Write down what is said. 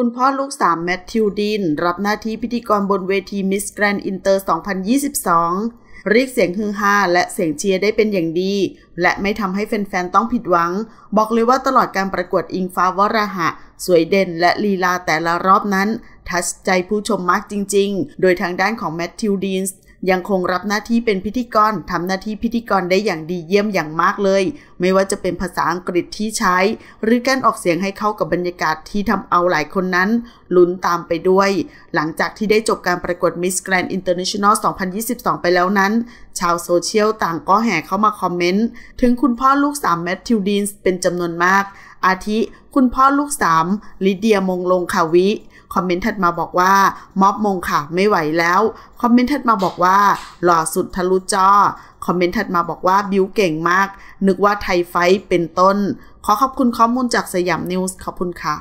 คุณพ่อลูกสามแมทธิวดิน รับหน้าที่พิธีกรบนเวทีมิสแกรนด์อินเตอร์ 2022เรียกเสียงฮือฮาและเสียงเชียร์ได้เป็นอย่างดี และไม่ทำให้แฟนๆต้องผิดหวัง บอกเลยว่าตลอดการประกวดอิงฟ้าวราหะ สวยเด่นและลีลาแต่ละรอบนั้น ทัชใจผู้ชมมากจริงๆ โดยทางด้านของแมทธิวดีนส์ยังคงรับหน้าที่เป็นพิธีกรทำหน้าที่พิธีกรได้อย่างดีเยี่ยมอย่างมากเลย ไม่ว่าจะเป็นภาษาอังกฤษที่ใช้ หรือการออกเสียงให้เข้ากับบรรยากาศที่ทำเอาหลายคนนั้นลุ้นตามไปด้วย หลังจากที่ได้จบการประกวด Miss Grand International 2022 ไปแล้วนั้น ชาวโซเชียลต่างก็แห่เข้ามาคอมเมนต์ถึงคุณพ่อลูกสามแมทธิวดีนเป็นจำนวนมาก อาทิ คุณพ่อลูกสามลิเดียมงลงคาวิคอมเมนต์ถัดมาบอกว่าม็อบมงค่ะ ไม่ไหวแล้วคอมเมนต์ถัดมาบอกว่าหล่อสุดทะลุจอคอมเมนต์ถัดมาบอกว่าบิวเก่งมากนึกว่าไทยไฟเป็นต้น ขอขอบคุณข้อมูลจากสยามนิวส์ขอบคุณค่ะ